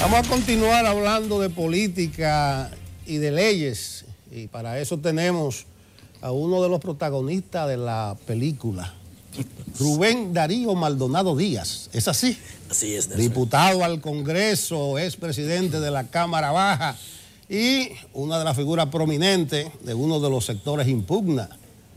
Vamos a continuar hablando de política y de leyes. Y para eso tenemos a uno de los protagonistas de la película, Rubén Darío Maldonado Díaz. ¿Es así? Así es. Diputado al Congreso, es presidente de la Cámara Baja y una de las figuras prominentes de uno de los sectores impugna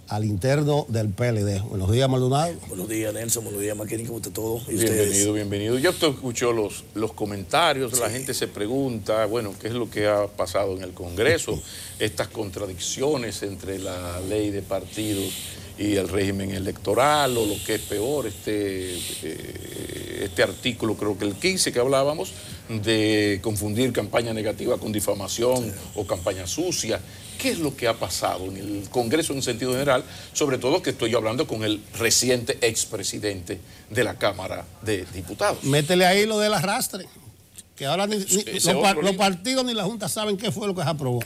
al interno del PLD. Buenos días, Maldonado. Buenos días, Nelson. Buenos días, Maquín. ¿Cómo está todo? bienvenido, bienvenido. Yo escucho los, los comentarios, la gente se pregunta, bueno, qué es lo que ha pasado en el Congreso, estas contradicciones entre la ley de partidos y el régimen electoral, o lo que es peor, este, eh, este artículo, creo que el 15 que hablábamos, de confundir campaña negativa con difamación o campaña sucia. ¿Qué es lo que ha pasado en el Congreso en sentido general? Sobre todo que estoy hablando con el reciente expresidente de la Cámara de Diputados. Métele ahí lo del arrastre. Que ahora ni, los, partidos ni la Junta saben qué fue lo que se aprobó.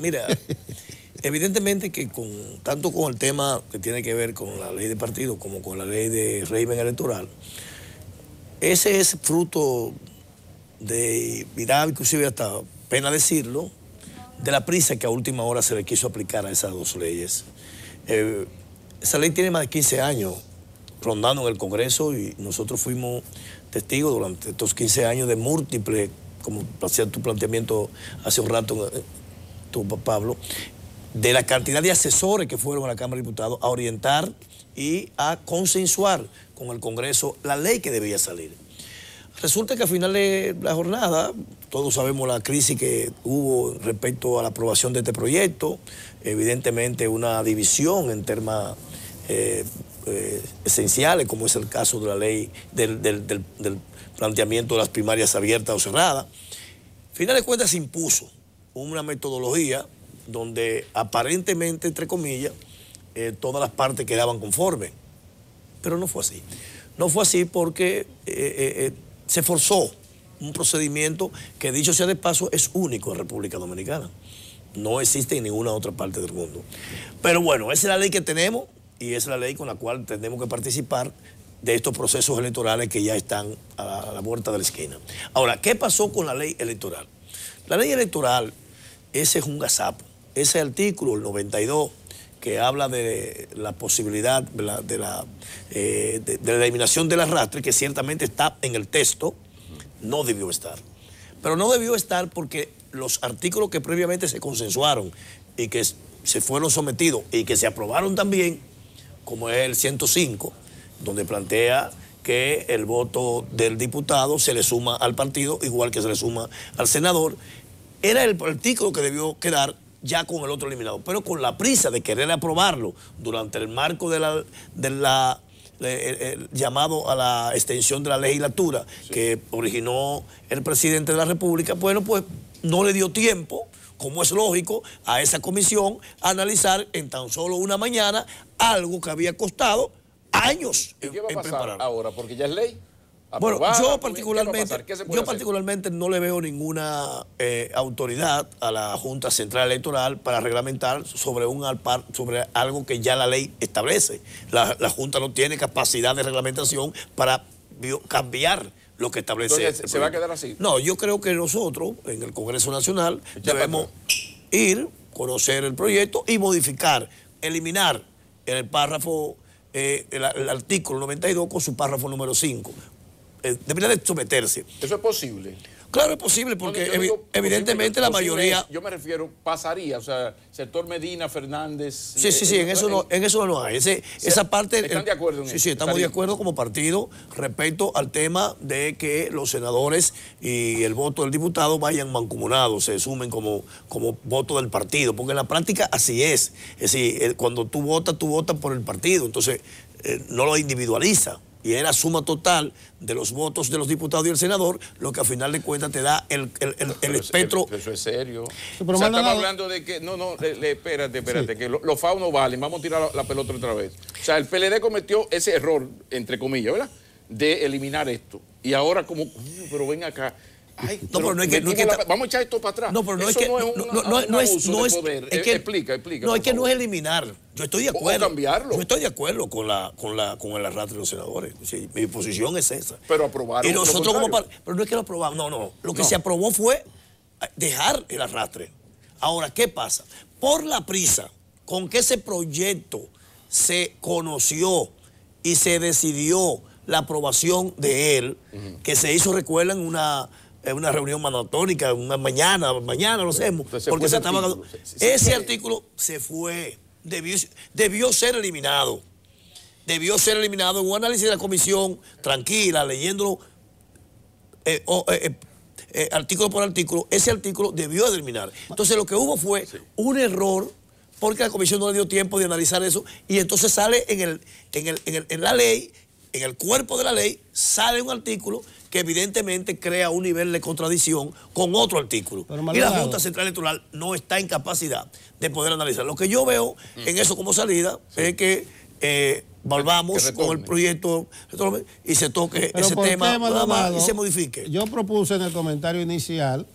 Mira, evidentemente que tanto con el tema que tiene que ver con la ley de partido como con la ley de régimen electoral, ese es fruto de, mirá, inclusive hasta pena decirlo, de la prisa que a última hora se le quiso aplicar a esas dos leyes. Eh, esa ley tiene más de 15 años rondando en el Congreso y nosotros fuimos testigos durante estos 15 años de múltiples, como hacía tu planteamiento hace un rato, eh, tu Pablo, de la cantidad de asesores que fueron a la Cámara de Diputados a orientar y a consensuar con el Congreso la ley que debía salir. Resulta que al final de la jornada, todos sabemos la crisis que hubo respecto a la aprobación de este proyecto, evidentemente una división en temas eh, eh, esenciales, como es el caso de la ley del, planteamiento de las primarias abiertas o cerradas. Final de cuentas se impuso una metodología donde aparentemente, entre comillas, eh, todas las partes quedaban conformes. Pero no fue así. No fue así porque se forzó un procedimiento que, dicho sea de paso, es único en República Dominicana. No existe en ninguna otra parte del mundo. Pero bueno, esa es la ley que tenemos y es la ley con la cual tenemos que participar de estos procesos electorales que ya están a la, puerta de la esquina. Ahora, ¿qué pasó con la ley electoral? La ley electoral, ese es un gazapo. Ese artículo, el 92, que habla de la posibilidad eh, de la, eliminación del arrastre, que ciertamente está en el texto, no debió estar. Pero no debió estar porque los artículos que previamente se consensuaron y que se fueron sometidos y que se aprobaron también, como es el 105, donde plantea que el voto del diputado se le suma al partido, igual que se le suma al senador, era el artículo que debió quedar ya con el otro eliminado, pero con la prisa de querer aprobarlo durante el marco de la, de eh, eh, eh, llamado a la extensión de la legislatura que originó el presidente de la República, bueno, pues no le dio tiempo, como es lógico, a esa comisión analizar en tan solo una mañana algo que había costado años. qué va a en preparar. ahora? Porque ya es ley bueno, yo particularmente, yo particularmente no le veo ninguna eh, autoridad a la Junta Central Electoral para reglamentar sobre, un, sobre algo que ya la ley establece. La, Junta no tiene capacidad de reglamentación para cambiar lo que establece. ¿Se va a quedar así? No, yo creo que nosotros en el Congreso Nacional debemos ir, conocer el proyecto y modificar, eliminar el párrafo eh, el, artículo 92 con su párrafo número 5. Eh, debería de someterse. ¿Eso es posible? Claro, es posible, porque evidentemente la mayoría... Yo me refiero, pasaría, o sea, sector Medina, Fernández... Sí, sí, eh, sí, en eso no, en eso no hay. Ese, esa parte... ¿Están de acuerdo en sí, estamos de acuerdo como partido respecto al tema de que los senadores y el voto del diputado vayan mancomunados, se sumen como, como voto del partido, porque en la práctica así es. Es decir, eh, cuando tú votas, tú votas por el partido, entonces no lo individualiza y era suma total de los votos de los diputados y el senador, lo que a final de cuentas te da el, espectro. Eso, es serio. o sea, estamos hablando de que, no, no, espérate, espérate, que los lo no valen, vamos a tirar la, la, pelota otra vez. O sea, el PLD cometió ese error, entre comillas, ¿verdad? De eliminar esto. Y ahora como, pero ven acá, que, vamos a echar esto para atrás. No, pero no es que no es, explica, explica. No, es que no es eliminar. Yo estoy de acuerdo. O Yo estoy de acuerdo con la con el arrastre de los senadores. mi posición es esa. Pero aprobaron. Y nosotros pero no es que lo aprobamos. No, no. Lo que se aprobó fue eh, dejar el arrastre. Ahora, ¿qué pasa? Por la prisa con que ese proyecto se conoció y se decidió la aprobación de él, que se hizo, en una una reunión manotónica, una mañana, mañana lo sé... porque se estaba Ese artículo se fue, debió, debió ser eliminado, debió ser eliminado en un análisis de la comisión, tranquila, leyéndolo eh, eh, eh, artículo por artículo, ese artículo debió eliminar. Entonces lo que hubo fue un error porque la comisión no le dio tiempo de analizar eso y entonces sale en, el, en, el, en, el, en la ley, en el cuerpo de la ley, sale un artículo que evidentemente crea un nivel de contradicción con otro artículo. y la Junta Central Electoral no está en capacidad de poder analizar. Lo que yo veo mm. en eso como salida es que eh, volvamos con el proyecto y se toque ese tema y se modifique. Yo propuse en el comentario inicial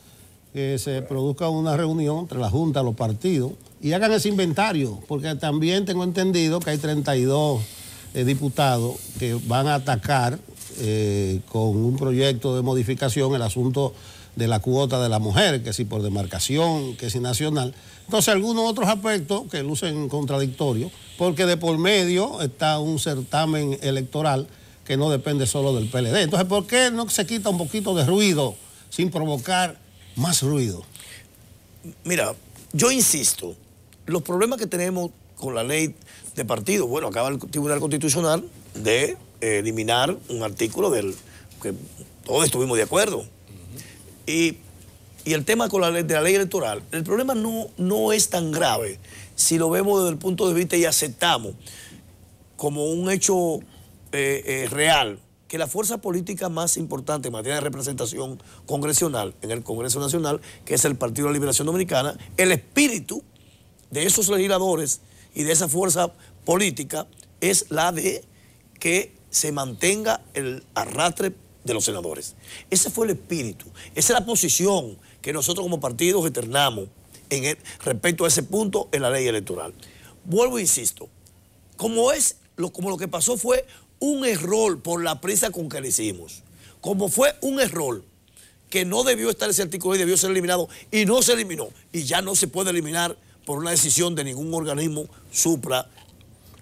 que se produzca una reunión entre la Junta, los partidos, y hagan ese inventario, porque también tengo entendido que hay 32 eh, diputados que van a atacar eh, con un proyecto de modificación el asunto de la cuota de la mujer, que si por demarcación, que si nacional. Entonces, algunos otros aspectos que lucen contradictorios, porque de por medio está un certamen electoral que no depende solo del PLD. Entonces, ¿por qué no se quita un poquito de ruido sin provocar más ruido? Mira, yo insisto, los problemas que tenemos con la ley de partido, bueno, acaba el Tribunal Constitucional de eh, eliminar un artículo del que todos estuvimos de acuerdo. y, el tema con la ley, de la ley electoral, el problema no, no es tan grave si lo vemos desde el punto de vista y aceptamos como un hecho eh, eh, real que la fuerza política más importante en materia de representación congresional en el Congreso Nacional, que es el Partido de la Liberación Dominicana, el espíritu de esos legisladores y de esa fuerza política es la de que se mantenga el arrastre de los senadores. Ese fue el espíritu, esa es la posición que nosotros como partidos eternamos en respecto a ese punto en la ley electoral. Vuelvo e insisto, como es lo, como lo que pasó fue un error por la prisa con que le hicimos, como fue un error que no debió estar ese artículo y debió ser eliminado y no se eliminó y ya no se puede eliminar por una decisión de ningún organismo supra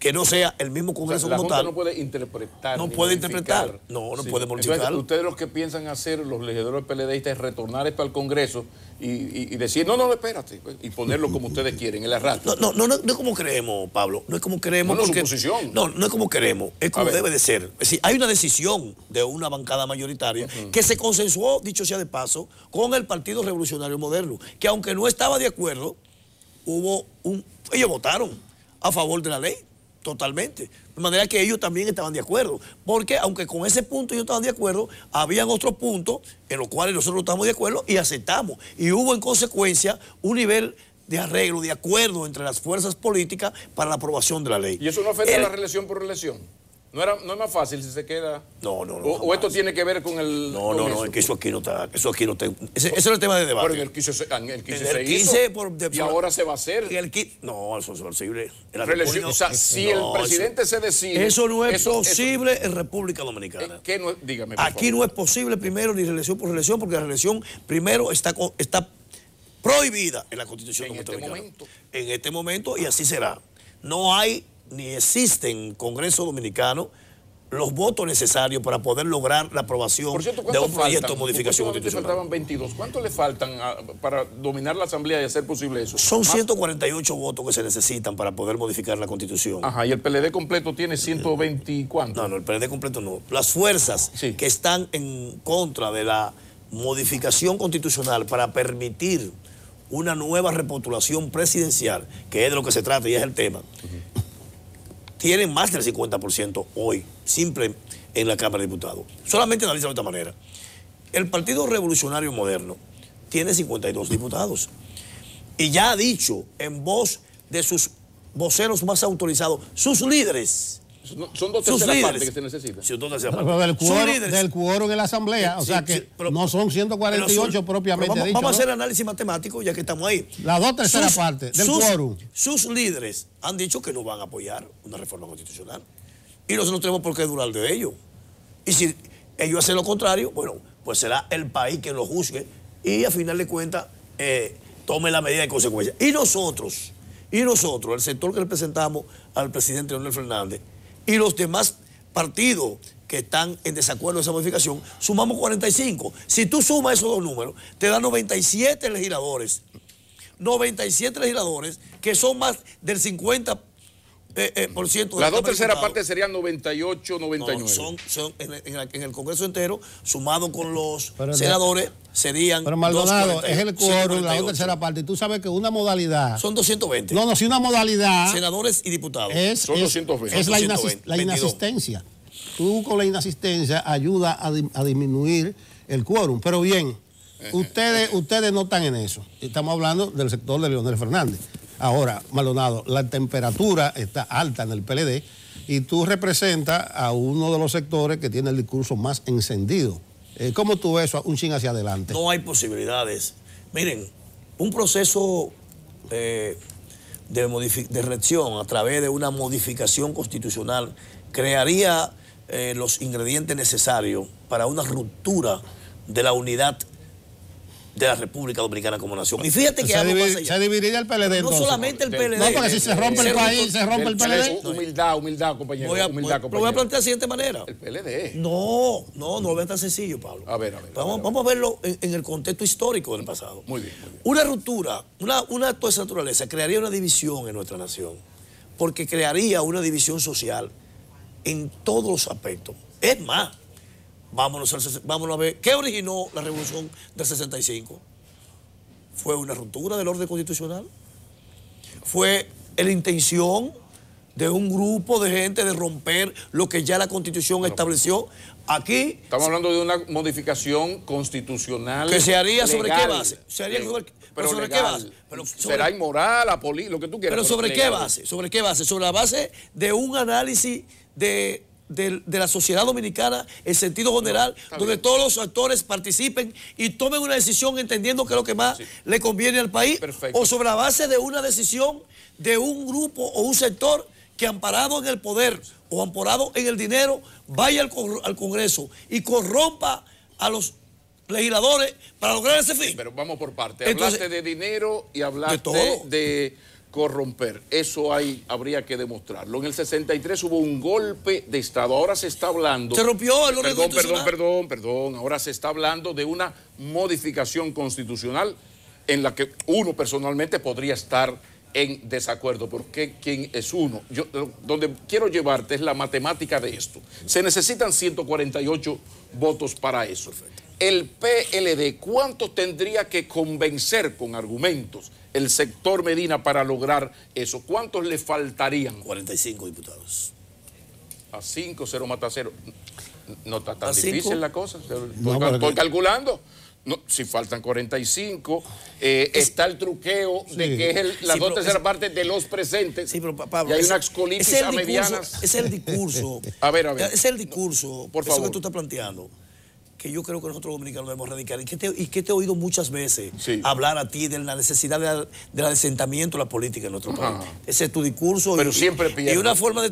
que no sea el mismo Congreso como no puede interpretar. No puede interpretar. No, no puede modificar. ustedes lo que piensan hacer, los legisladores PLDistas, es retornar esto al Congreso y, decir, no, no, espérate, pues, y ponerlo como ustedes quieren, en la No, no, no, no, es como creemos, Pablo. No es como creemos. No, no, no es como queremos, es como debe de ser. Es decir, hay una decisión de una bancada mayoritaria que se consensuó, dicho sea de paso, con el Partido Revolucionario Moderno, que aunque no estaba de acuerdo, hubo un. Ellos votaron a favor de la ley. Totalmente. De manera que ellos también estaban de acuerdo. Porque aunque con ese punto ellos estaban de acuerdo, habían otros puntos en los cuales nosotros estamos de acuerdo y aceptamos. Y hubo en consecuencia un nivel de arreglo, de acuerdo entre las fuerzas políticas para la aprobación de la ley. ¿Y eso no afecta a la relación por relación? ¿No, era, ¿No es más fácil si se queda? No, no, no. ¿O, esto tiene que ver con el.? No, no, no, es que eso aquí no está. Eso aquí no está. Ese, es el tema de debate. Pero en el 15 se, hizo, y ahora se va a hacer. El, no, eso es posible. o sea, si el presidente se decide. Eso no es posible en República Dominicana. Eh, no, dígame. aquí no es posible primero ni reelección por reelección, porque la reelección primero está. está prohibida en la Constitución en este momento. En este momento y así será. No hay ni existen en Congreso Dominicano los votos necesarios para poder lograr la aprobación de un proyecto de modificación constitucional. 22. ¿Cuánto le faltan para dominar la Asamblea y hacer posible eso? Son 148 votos que se necesitan para poder modificar la Constitución. Ajá, y el PLD completo tiene 120 No, no, el PLD completo no. Las fuerzas que están en contra de la modificación constitucional para permitir una nueva repotulación presidencial, que es de lo que se trata y es el tema tienen más del 50% hoy, simple en la Cámara de Diputados. Solamente analiza de esta manera. El Partido Revolucionario Moderno tiene 52 diputados y ya ha dicho en voz de sus voceros más autorizados, sus líderes, son, dos terceras partes que se necesitan. del, cuoro del en la asamblea, o sea que no son 148 propiamente vamos, a hacer análisis matemático ya que estamos ahí. Las dos terceras partes del sus, Sus líderes han dicho que no van a apoyar una reforma constitucional. Y nosotros no tenemos por qué durar de ello Y si ellos hacen lo contrario, bueno, pues será el país que lo juzgue y a final de cuentas eh, tome la medida de consecuencia. Y nosotros, y nosotros, el sector que representamos al presidente Leonel Fernández, y los demás partidos que están en desacuerdo de esa modificación, sumamos 45. Si tú sumas esos dos números, te da 97 legisladores. 97 legisladores que son más del 50% eh, eh, por Las dos terceras partes serían 98, 99. en, el, Congreso entero, sumado con los senadores, serían. Pero Maldonado, es el quórum, la dos tercera parte. Y tú sabes que una modalidad. Son 220. No, no, si una modalidad. Senadores y diputados. son 220. Es, la, inasistencia. Tú con la inasistencia ayuda a, disminuir el quórum. Pero bien, eh, ustedes, ustedes no están en eso. Estamos hablando del sector de Leonel Fernández. Ahora, Maldonado, la temperatura está alta en el PLD y tú representas a uno de los sectores que tiene el discurso más encendido. Eh, ¿Cómo tú ves eso un ching hacia adelante? No hay posibilidades. Miren, un proceso eh, de, de reacción a través de una modificación constitucional crearía eh, los ingredientes necesarios para una ruptura de la unidad de la República Dominicana como nación. Y fíjate que se, algo divide, se dividiría el PLD. No solamente el PLD. No, porque si se rompe el, país, se rompe el, PLD. Humildad, humildad, compañero. humildad, compañero. Lo voy a plantear de la siguiente manera. El PLD. Eh. No, no, no lo veas tan sencillo, Pablo. A ver, a ver. Vamos a, Vamos a verlo en, el contexto histórico del pasado. Muy bien. Una ruptura, una, un acto de esa naturaleza crearía una división en nuestra nación. Porque crearía una división social en todos los aspectos. Es más, Vámonos, a ver qué originó la revolución del 65. Fue una ruptura del orden constitucional. Fue la intención de un grupo de gente de romper lo que ya la constitución estableció. Aquí... Estamos hablando de una modificación constitucional. Que se haría sobre qué base. Se haría eh, sobre, qué base. será inmoral, apolí, lo que tú quieras. Pero sobre qué base. Sobre qué base. Sobre la base de un análisis de de, la sociedad dominicana en sentido general, donde todos los actores participen y tomen una decisión entendiendo que es lo que más le conviene al país o sobre la base de una decisión de un grupo o un sector que amparado en el poder o amparado en el dinero vaya al, Congreso y corrompa a los legisladores para lograr ese fin. Pero vamos por parte. Entonces, hablaste de dinero y hablaste de, de corromper. Eso hay, habría que demostrarlo. En el 63 hubo un golpe de Estado. Ahora se está hablando... Se rompió el Perdón, perdón, perdón, perdón. Ahora se está hablando de una modificación constitucional en la que uno personalmente podría estar en desacuerdo, porque quién es uno. Yo, donde quiero llevarte es la matemática de esto. Se necesitan 148 votos para eso el PLD, ¿cuántos tendría que convencer con argumentos el sector Medina para lograr eso? ¿Cuántos le faltarían? 45 diputados. A 5, 0 mata 0. No está tan difícil la cosa. Estoy, calculando. No, si faltan 45, eh, está el truqueo de que es la dos terceras partes de los presentes. Sí, pero Pablo, y hay unas medianas. Es el discurso. a ver, a ver. Es el discurso, por favor. eso que tú estás planteando que yo creo que nosotros dominicanos debemos radicar y que te, he oído muchas veces hablar a ti de la necesidad del de adesentamiento de la política en nuestro país. Ese es tu discurso. Pero y, siempre Y una forma de...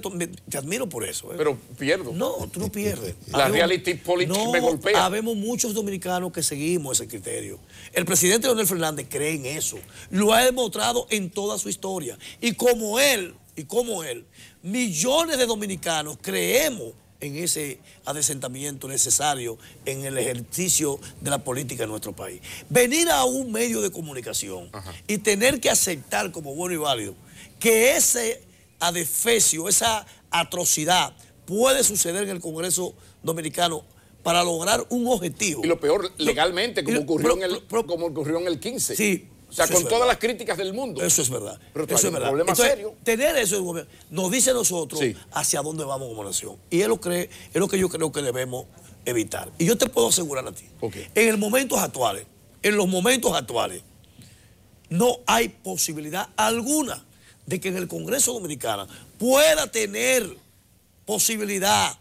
Te admiro por eso. ¿eh? Pero pierdo. No, tú no pierdes. la reality política me golpea. Habemos muchos dominicanos que seguimos ese criterio. El presidente Leonel Fernández cree en eso. Lo ha demostrado en toda su historia. Y como él, y como él, millones de dominicanos creemos en ese adesentamiento necesario en el ejercicio de la política en nuestro país. Venir a un medio de comunicación y tener que aceptar como bueno y válido que ese adefesio, esa atrocidad puede suceder en el Congreso Dominicano para lograr un objetivo. Y lo peor, legalmente, como, ocurrió, en el, como ocurrió en el 15. Sí, o sea, con todas las críticas del mundo. Eso es verdad. Pero eso es problema serio. Tener eso en gobierno nos dice a nosotros hacia dónde vamos como nación. Y es lo, es lo que yo creo que debemos evitar. Y yo te puedo asegurar a ti, en el momentos actuales, en los momentos actuales, no hay posibilidad alguna de que en el Congreso Dominicano pueda tener posibilidad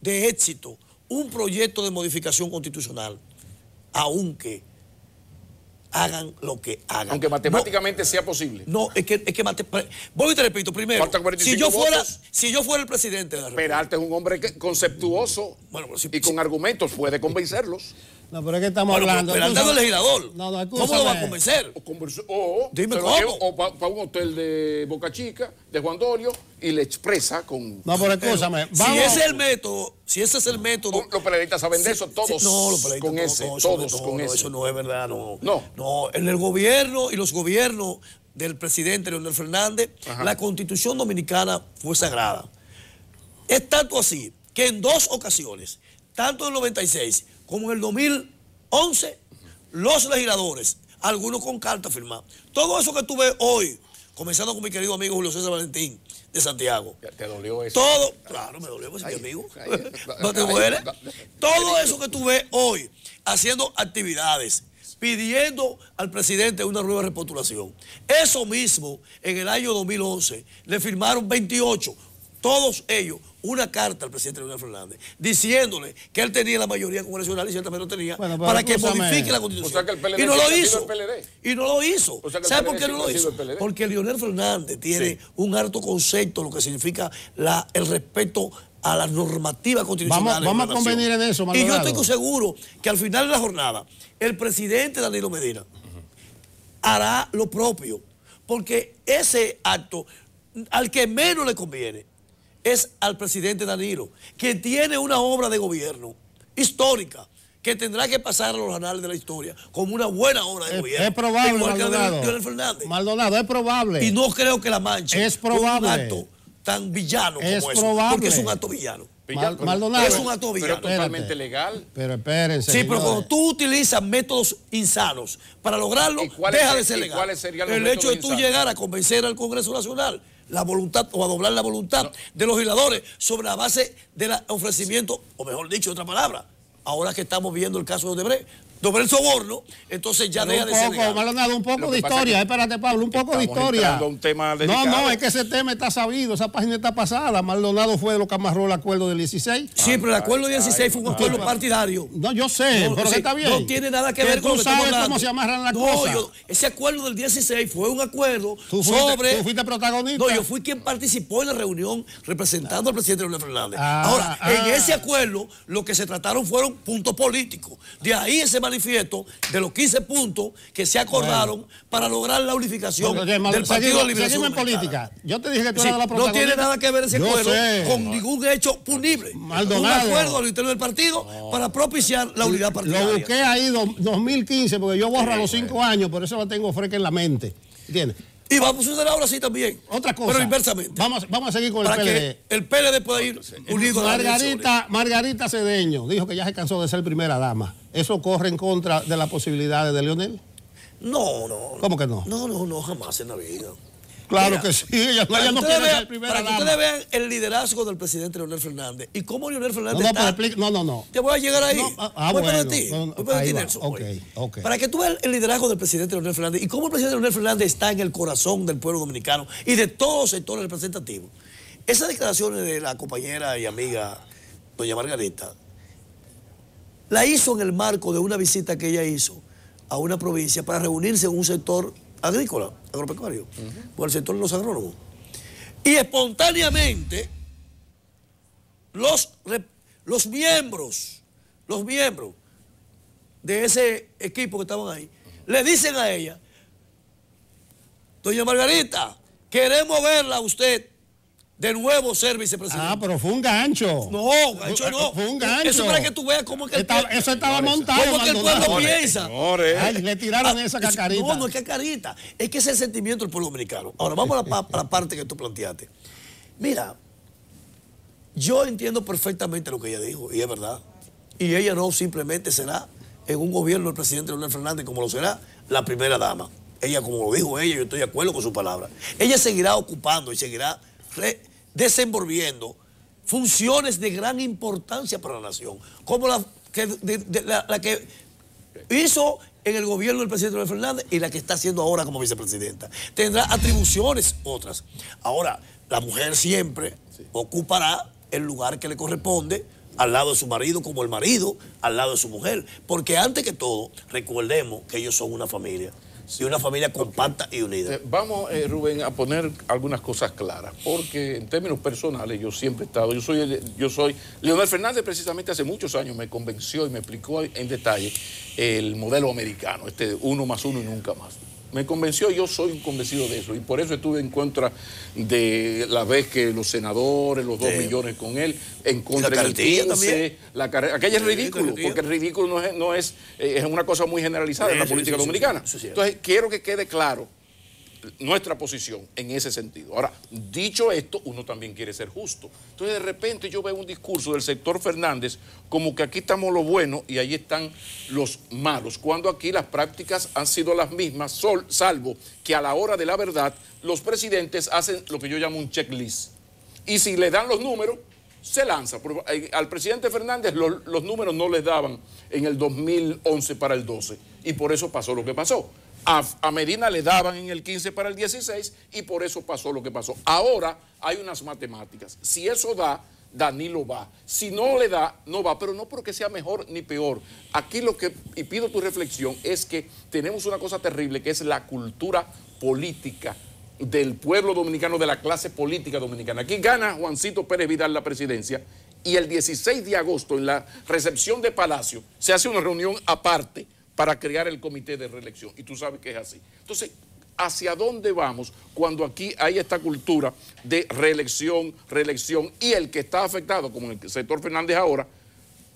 de éxito un proyecto de modificación constitucional, aunque hagan lo que hagan. Aunque matemáticamente sea posible. No, es que, es que voy y te repito, primero, si yo, fuera, si yo fuera el presidente de la República. Peralta es un hombre conceptuoso y con argumentos puede convencerlos. No, pero es que estamos hablando. Pero, el legislador. ¿Cómo lo va a convencer? O, para un hotel de Boca Chica, de Juan Dorio, y le expresa con. No, pero escúchame. Si ese es el método, si ese es el método. Los periodistas saben de eso, todos. no, los periodistas con ese, no, todos con Eso no es verdad, no. No. en el gobierno y los gobiernos del presidente Leonel Fernández, la constitución dominicana fue sagrada. Es tanto así que en dos ocasiones, tanto en el 96 como en el 2011, los legisladores, algunos con carta firmada. Todo eso que tuve hoy, comenzando con mi querido amigo Julio César Valentín de Santiago. ¿Te dolió eso? Todo, claro, me dolió, ese pues, amigo. Todo eso que tuve hoy, haciendo actividades, pidiendo al presidente una nueva repostulación. Eso mismo, en el año 2011, le firmaron 28, todos ellos, una carta al presidente Leonel Fernández diciéndole que él tenía la mayoría congresional y ciertamente no tenía para que modifique la constitución. y no lo hizo. Y no lo hizo. ¿Sabe por qué no lo hizo? Porque Leonel Fernández tiene un alto concepto de lo que significa el respeto a la normativa constitucional. Vamos, a convenir en eso, Manuel. Y yo estoy seguro que al final de la jornada, el presidente Danilo Medina hará lo propio. Porque ese acto, al que menos le conviene, es al presidente Danilo, que tiene una obra de gobierno histórica que tendrá que pasar a los anales de la historia como una buena obra de gobierno. Es probable, Fernández. Maldonado, es probable. Y no creo que la manche. Es probable. un acto tan villano es como probable. porque es un acto villano. Maldonado. Es un acto villano. totalmente legal. Pero espérense. Sí, pero cuando tú utilizas métodos insanos para lograrlo, deja de ser legal. el hecho de tú llegar a convencer al Congreso Nacional la voluntad o a doblar la voluntad de los legisladores sobre la base del ofrecimiento, o mejor dicho, otra palabra, ahora que estamos viendo el caso de Odebrecht, sobre el soborno, entonces ya deja un poco, Maldonado, un poco de historia, espérate, Pablo, un poco de historia. no, no, es que ese tema está sabido, esa página está pasada. Maldonado fue lo que amarró el acuerdo del 16. Sí, pero el acuerdo del 16 fue un ah, acuerdo partidario. No, yo sé, pero está bien. No tiene nada que ver con que cómo se amarran las no, Yo, ese acuerdo del 16 fue un acuerdo sobre. Tú fuiste protagonista. No, yo fui quien participó en la reunión representando al presidente Leonel Fernández. Ah, Ahora, en ah. ese acuerdo, lo que se trataron fueron puntos políticos. De ahí ese manifiesto manifiesto de los 15 puntos que se acordaron para lograr la unificación del Partido Liberación. política. Yo te dije que No tiene nada que ver ese acuerdo con ningún hecho punible. Maldonado. Un acuerdo al interno del partido para propiciar la unidad partidaria. Lo busqué ahí 2015 porque yo borro a los cinco años, por eso lo tengo fresca en la mente. ¿Entiendes? Y va a suceder ahora sí también. Otra cosa. Pero inversamente. Vamos, vamos a seguir con el PLD. E. el PLD e puede ir unido Margarita, a la Margarita Cedeño dijo que ya se cansó de ser primera dama. ¿eso corre en contra de las posibilidades de Leonel? No, no. ¿Cómo que no? No, no, no, jamás en la vida. Claro que sí, ella, no, quiere Para que ustedes vean el liderazgo del presidente Leonel Fernández y cómo Leonel Fernández no, no, no, Te voy a llegar ahí. voy ah, ah, bueno, para ti. voy para ti, Nelson. Para que tú veas el liderazgo del presidente Leonel Fernández y cómo el presidente Leonel Fernández está en el corazón del pueblo dominicano y de todos los sectores representativos. Esas declaraciones de la compañera y amiga doña Margarita la hizo en el marco de una visita que ella hizo a una provincia para reunirse en un sector agrícola, agropecuario, o el sector de los agrónomos. Y espontáneamente, los, los miembros, los miembros de ese equipo que estaban ahí, le dicen a ella, doña Margarita, queremos verla a usted de nuevo ser vicepresidente. Ah, pero fue un gancho. No, gancho no. Fue un gancho. Eso para que tú veas cómo es que Está, Eso estaba montado. Cómo que el pueblo piensa. Ay, le tiraron ah, esa cacarita. No, no es cacarita. Es que ese es el sentimiento del pueblo dominicano. Ahora, vamos a la, parte que tú planteaste. Mira, yo entiendo perfectamente lo que ella dijo, y es verdad. Y ella no simplemente será en un gobierno del presidente Leonel Fernández como lo será la primera dama. Ella, como lo dijo ella, yo estoy de acuerdo con su palabra. Ella seguirá ocupando y seguirá... Re desenvolviendo funciones de gran importancia para la nación, como la que, hizo en el gobierno del presidente Fernández y la que está haciendo ahora como vicepresidenta. Tendrá atribuciones otras. Ahora, la mujer siempre ocupará el lugar que le corresponde al lado de su marido como el marido al lado de su mujer. Porque antes que todo, recordemos que ellos son una familia. Si una familia compacta y unida. Eh, vamos, eh, Rubén, a poner algunas cosas claras, porque en términos personales yo siempre he estado, yo soy, yo soy, Leonel Fernández precisamente hace muchos años me convenció y me explicó en detalle el modelo americano, este uno más uno y nunca más. Me convenció, yo soy convencido de eso. Y por eso estuve en contra de la vez que los senadores, los dos millones con él, en contra de la carrera. 15, La Aquella es ridículo, porque el ridículo no es, no es, eh, es una cosa muy generalizada en la política dominicana. Entonces, quiero que quede claro nuestra posición en ese sentido. Ahora, dicho esto, uno también quiere ser justo. Entonces, de repente yo veo un discurso del sector Fernández como que aquí estamos los buenos y ahí están los malos, cuando aquí las prácticas han sido las mismas, salvo que a la hora de la verdad los presidentes hacen lo que yo llamo un checklist. Y si le dan los números, se lanza. Eh, al presidente Fernández los, los números no les daban en el 2011 para el 12 y por eso pasó lo que pasó. A, Medina le daban en el 15 para el 16 y por eso pasó lo que pasó. Ahora hay unas matemáticas. Si eso da, Danilo va. Si no le da, no va. Pero no porque sea mejor ni peor. Aquí lo que, y pido tu reflexión, es que tenemos una cosa terrible que es la cultura política del pueblo dominicano, de la clase política dominicana. Aquí gana Juancito Pérez Vidal la presidencia y el 16 de agosto en la recepción de Palacio se hace una reunión aparte para crear el comité de reelección. Y tú sabes que es así. Entonces, ¿hacia dónde vamos cuando aquí hay esta cultura de reelección, reelección y el que está afectado, como el sector Fernández ahora,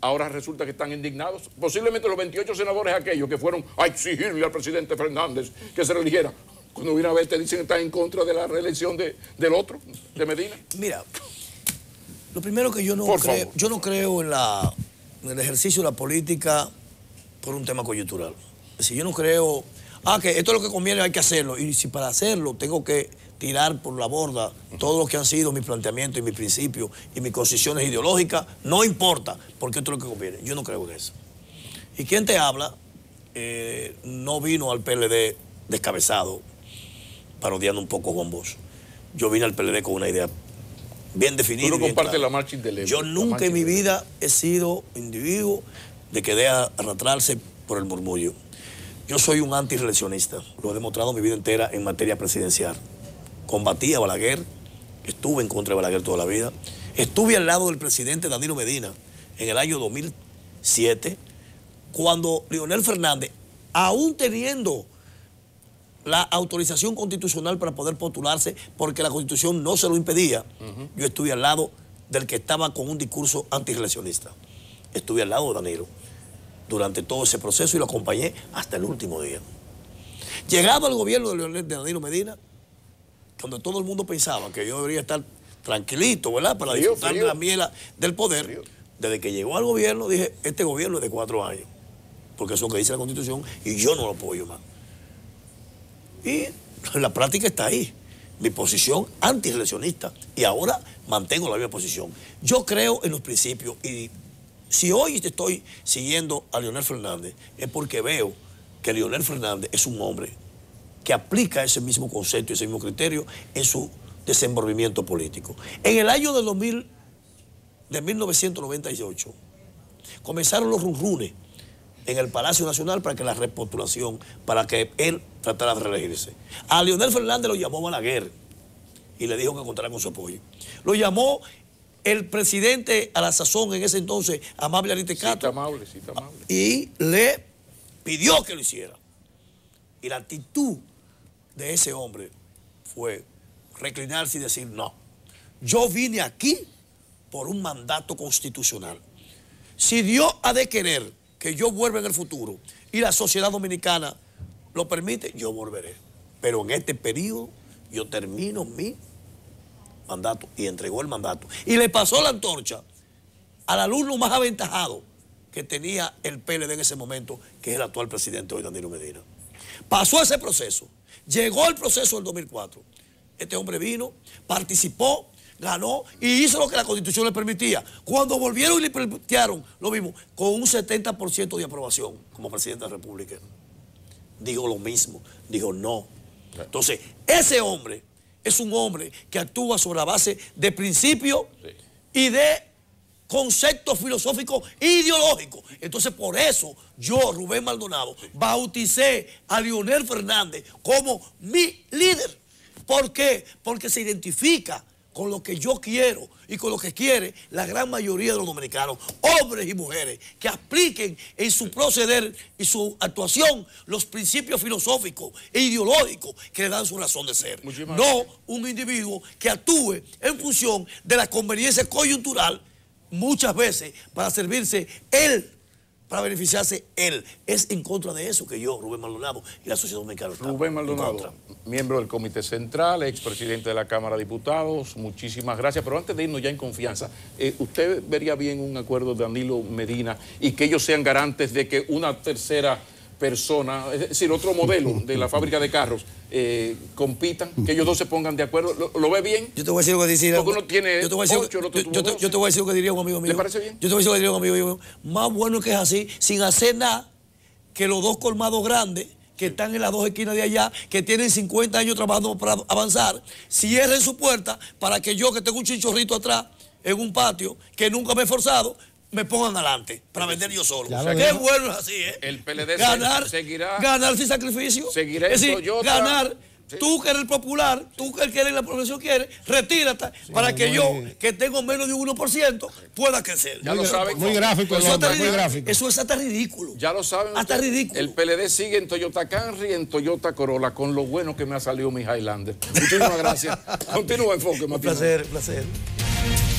ahora resulta que están indignados. Posiblemente los 28 senadores aquellos que fueron a exigirle al presidente Fernández que se reeligiera. Cuando hubiera a te dicen que están en contra de la reelección del otro, de Medina. Mira, lo primero que yo no, creo, yo no creo en, la, en el ejercicio de la política por un tema coyuntural. Si yo no creo, ah, que esto es lo que conviene, hay que hacerlo. Y si para hacerlo tengo que tirar por la borda todo lo que han sido mis planteamientos y mis principios y mis concesiones ideológicas, no importa, porque esto es lo que conviene. Yo no creo en eso. Y quien te habla eh, no vino al PLD descabezado, parodiando un poco Juan Bosch. Yo vine al PLD con una idea bien definida. Tú no la marcha Yo nunca en mi vida he sido individuo de que a arrastrarse por el murmullo. Yo soy un antireleccionista, lo he demostrado mi vida entera en materia presidencial. Combatí a Balaguer, estuve en contra de Balaguer toda la vida. Estuve al lado del presidente Danilo Medina en el año 2007, cuando Leonel Fernández, aún teniendo la autorización constitucional para poder postularse, porque la constitución no se lo impedía, yo estuve al lado del que estaba con un discurso antireleccionista. Estuve al lado de Danilo durante todo ese proceso y lo acompañé hasta el último día. Llegado al gobierno de Leonel de Danilo Medina, cuando todo el mundo pensaba que yo debería estar tranquilito, ¿verdad? Para disfrutar de la miela del poder. Desde que llegó al gobierno, dije, este gobierno es de cuatro años. Porque eso es lo que dice la Constitución y yo no lo apoyo más. Y la práctica está ahí. Mi posición antirreleccionista. y ahora mantengo la misma posición. Yo creo en los principios y si hoy estoy siguiendo a Leonel Fernández, es porque veo que Leonel Fernández es un hombre que aplica ese mismo concepto, ese mismo criterio en su desenvolvimiento político. En el año de, 2000, de 1998 comenzaron los rurunes en el Palacio Nacional para que la repostulación, para que él tratara de reelegirse. A Leonel Fernández lo llamó Balaguer y le dijo que contara con su apoyo. Lo llamó el presidente a la sazón en ese entonces, Amable aritecato y le pidió que lo hiciera. Y la actitud de ese hombre fue reclinarse y decir, no, yo vine aquí por un mandato constitucional. Si Dios ha de querer que yo vuelva en el futuro y la sociedad dominicana lo permite, yo volveré. Pero en este periodo yo termino mi mandato y entregó el mandato. Y le pasó la antorcha al alumno más aventajado que tenía el PLD en ese momento, que es el actual presidente hoy, Danilo Medina. Pasó ese proceso, llegó el proceso del 2004. Este hombre vino, participó, ganó y hizo lo que la constitución le permitía. Cuando volvieron y le plantearon lo mismo, con un 70% de aprobación como presidente de la República. Dijo lo mismo, dijo no. Entonces, ese hombre es un hombre que actúa sobre la base de principios y de conceptos filosóficos ideológicos. Entonces, por eso yo, Rubén Maldonado, bauticé a Leonel Fernández como mi líder. ¿Por qué? Porque se identifica con lo que yo quiero y con lo que quiere la gran mayoría de los dominicanos, hombres y mujeres, que apliquen en su proceder y su actuación los principios filosóficos e ideológicos que le dan su razón de ser. no un individuo que actúe en función de la conveniencia coyuntural muchas veces para servirse él para beneficiarse él. Es en contra de eso que yo, Rubén Maldonado y la sociedad dominicana Rubén Maldonado, miembro del Comité Central, expresidente de la Cámara de Diputados, muchísimas gracias. Pero antes de irnos ya en confianza, eh, ¿usted vería bien un acuerdo de Danilo Medina y que ellos sean garantes de que una tercera persona, es decir, otro modelo de la fábrica de carros, eh, compitan, que ellos dos se pongan de acuerdo. ¿Lo, ve bien? Yo te voy a decir lo que diría. uno tiene yo te voy yo, voy a decir lo que diría un amigo mío. ¿Le parece bien? Yo te voy a decir lo que diría un amigo mío. Más bueno que es así, sin hacer nada, que los dos colmados grandes que están en las dos esquinas de allá, que tienen 50 años trabajando para avanzar, cierren su puerta para que yo, que tengo un chinchorrito atrás, en un patio, que nunca me he forzado, me pongan adelante para vender yo solo. qué bueno así, ¿eh? El PLD ganar, seguirá. Ganar sin sacrificio. Seguiré es decir, ganar. Tú que eres el popular, tú que eres la profesión quiere retírate para que yo, que tengo menos de un 1%, pueda crecer. Ya lo saben. Muy gráfico, eso, muy gráfico. Eso es hasta ridículo. Ya lo saben. Hasta ridículo. El PLD sigue en Toyota Camry en Toyota Corolla, con lo bueno que me ha salido mi Highlander. Muchísimas gracias. Continúa enfoque, Matías. Un placer, placer.